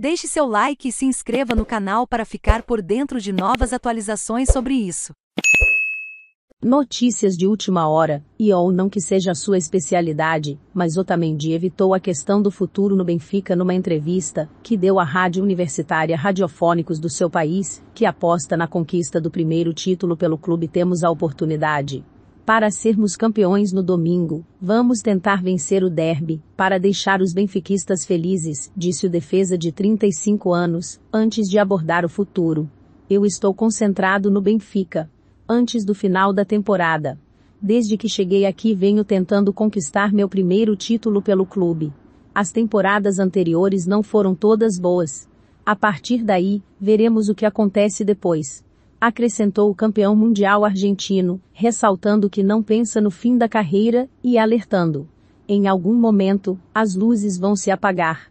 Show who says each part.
Speaker 1: Deixe seu like e se inscreva no canal para ficar por dentro de novas atualizações
Speaker 2: sobre isso. Notícias de última hora, e ou não que seja a sua especialidade, mas Otamendi evitou a questão do futuro no Benfica numa entrevista que deu à rádio universitária Radiofônicos do seu país, que aposta na conquista do primeiro título pelo clube temos a oportunidade, para sermos campeões no domingo, vamos tentar vencer o derby, para deixar os benfiquistas felizes, disse o defesa de 35 anos, antes de abordar o futuro. Eu estou concentrado no Benfica. Antes do final da temporada. Desde que cheguei aqui venho tentando conquistar meu primeiro título pelo clube. As temporadas anteriores não foram todas boas. A partir daí, veremos o que acontece depois acrescentou o campeão mundial argentino, ressaltando que não pensa no fim da carreira e alertando: em algum momento, as luzes vão se apagar.